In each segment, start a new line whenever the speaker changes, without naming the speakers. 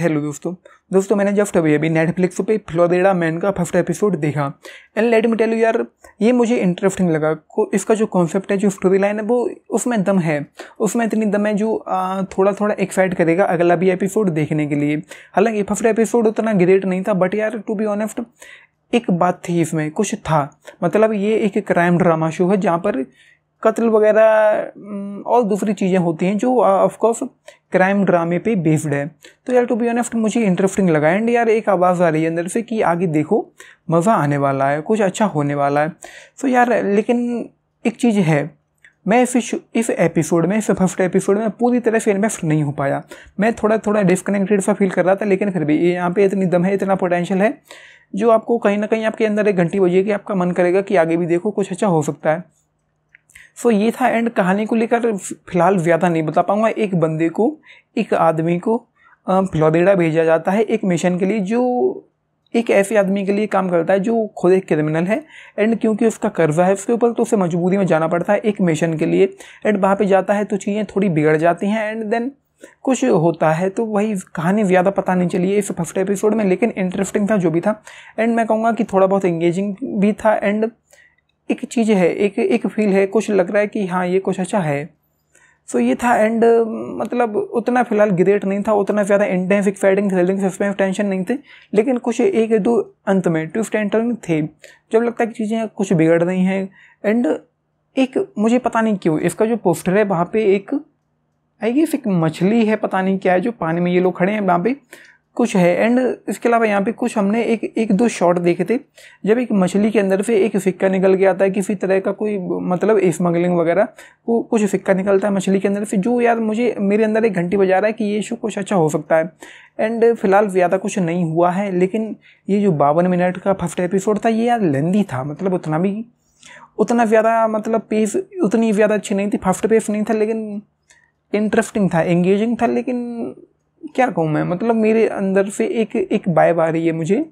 hello दोस्तों दोस्तों मैंने जस्ट अभी अभी नेटफ्लिक्स पे फ्लोरिडा मैन का फर्स्ट एपिसोड देखा and let me tell you यार ये मुझे इंटरेस्टिंग लगा को इसका जो कॉन्सेप्ट है जो स्टोरी लाइन है वो उसमें दम है उसमें इतनी दम है जो आ, थोड़ा थोड़ा एक्साइट करेगा अगला भी एपिसोड देखने के लिए हालांकि फर्स्ट एपिसोड उतना ग्रेट नहीं था बट यार टू बी ऑनेस्ट एक बात थी इसमें कुछ था मतलब ये एक क्राइम ड्रामा शो है जहाँ पर कत्ल वगैरह हम्म, और दूसरी चीज़ें होती हैं जो ऑफकोर्स क्राइम ड्रामे पे बेस्ड है तो यार टू बी ऑनेस्ट मुझे इंटरेस्टिंग लगा एंड यार एक आवाज़ आ रही है अंदर से कि आगे देखो मज़ा आने वाला है कुछ अच्छा होने वाला है तो यार लेकिन एक चीज़ है मैं इस इस एपिसोड में इस फर्स्ट एपिसोड में पूरी तरह से इन्वेस्ट नहीं हो पाया मैं थोड़ा थोड़ा डिस्कनेक्टेड सा फील कर रहा था लेकिन फिर भी यहाँ पे इतनी दम है इतना पोटेंशियल है जो आपको कहीं ना कहीं आपके अंदर एक घंटी बजेगी आपका मन करेगा कि आगे भी देखो कुछ अच्छा हो सकता है सो ये था एंड कहानी को लेकर फिलहाल ज़्यादा नहीं बता पाऊँगा एक बंदे को एक आदमी को फ्लोरिडा भेजा जाता है एक मिशन के लिए जो एक ऐसे आदमी के लिए काम करता है जो खुद एक क्रिमिनल है एंड क्योंकि उसका कर्जा है उसके ऊपर तो उसे मजबूरी में जाना पड़ता है एक मिशन के लिए एंड वहाँ पे जाता है तो चीज़ें थोड़ी बिगड़ जाती हैं एंड देन कुछ होता है तो वही कहानी ज़्यादा पता नहीं चली इस फर्स्ट एपिसोड में लेकिन इंटरेस्टिंग था जो भी था एंड मैं कहूँगा कि थोड़ा बहुत इंगेजिंग भी था एंड एक चीज़ है एक एक फील है कुछ लग रहा है कि हाँ ये कुछ अच्छा है सो ये था एंड मतलब उतना फिलहाल ग्रेट नहीं था उतना ज़्यादा intense exciting thrilling suspense tension नहीं थे लेकिन कुछ एक दो अंत में ट्विस्ट एंड टर्न थे जब लगता है कि चीज़ें कुछ बिगड़ रही हैं एंड एक मुझे पता नहीं क्यों इसका जो पोस्टर है वहाँ पे एक आई गेस एक मछली है पता नहीं क्या है जो पानी में ये लोग खड़े हैं वहाँ पे कुछ है एंड इसके अलावा यहाँ पे कुछ हमने एक एक दो शॉट देखे थे जब एक मछली के अंदर से एक फिक्का निकल के आता है किसी तरह का कोई मतलब स्मगलिंग वगैरह वो कुछ फिक्का निकलता है मछली के अंदर से जो यार मुझे मेरे अंदर एक घंटी बजा रहा है कि ये शो कुछ अच्छा हो सकता है एंड फिलहाल ज़्यादा कुछ नहीं हुआ है लेकिन ये जो बावन मिनट का फर्स्ट एपिसोड था ये यार लेंदी था मतलब उतना भी उतना ज़्यादा मतलब पेस उतनी ज़्यादा अच्छी नहीं थी फर्स्ट पेस नहीं था लेकिन इंटरेस्टिंग था एंगेजिंग था लेकिन क्या कहूँ मैं मतलब मेरे अंदर से एक एक बाइब आ रही है मुझे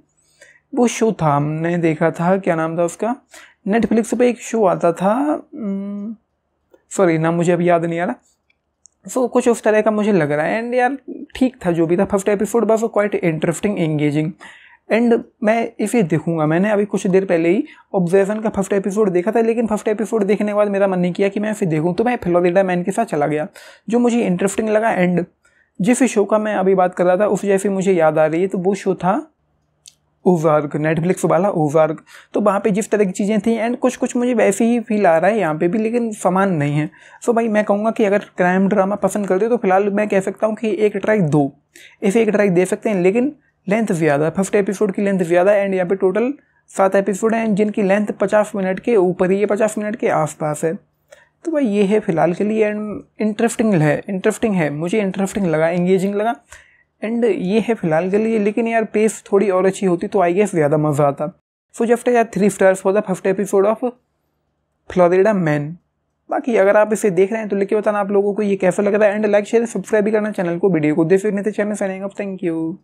वो शो था हमने देखा था क्या नाम था उसका नेटफ्लिक्स पे एक शो आता था सॉरी ना मुझे अब याद नहीं आ रहा सो so, कुछ उस तरह का मुझे लग रहा है एंड यार ठीक था जो भी था फर्स्ट एपिसोड बस क्वाइट इंटरेस्टिंग एंगेजिंग एंड मैं इसे देखूंगा मैंने अभी कुछ देर पहले ही ऑब्जर्वेशन का फर्स्ट एपिसोड देखा था लेकिन फर्स्ट एपिसोड देखने के बाद मेरा मन नहीं किया कि मैं इसे देखूँ तो मैं फ्लोरिडा मैन के साथ चला गया जो मुझे इंटरेस्टिंग लगा एंड जिस शो का मैं अभी बात कर रहा था उस जैसे मुझे याद आ रही है तो वो शो था ओवर्ग नेटफ्लिक्स वाला ओवर्ग तो वहाँ पे जिस तरह की चीज़ें थी एंड कुछ कुछ मुझे वैसे ही फील आ रहा है यहाँ पे भी लेकिन समान नहीं है सो भाई मैं कहूँगा कि अगर क्राइम ड्रामा पसंद करते हो तो फिलहाल मैं कह सकता हूँ कि एक ट्राई दो ऐसे एक ट्राई दे सकते हैं लेकिन लेंथ ज़्यादा फर्स्ट एपिसोड की लेंथ ज़्यादा एंड यहाँ पे टोटल सात एपिसोड हैं जिनकी लेंथ पचास मिनट के ऊपर ही है पचास मिनट के आसपास है तो भाई ये है फिलहाल के लिए एंड इंटरेस्टिंग है इंटरेस्टिंग है मुझे इंटरेस्टिंग लगा इंगेजिंग लगा एंड ये है फिलहाल के लिए लेकिन यार पेस थोड़ी और अच्छी होती तो आई गेस ज़्यादा मज़ा आता सो जफ्ट यार three stars for the first episode of Florida man बाकी अगर आप इसे देख रहे हैं तो लिख के बताना आप लोगों को ये कैसा लग रहा है एंड लाइक शेयर सब्सक्राइब भी करना चैनल को वीडियो को देख सकते चैनल फैनिंग अप थैंक यू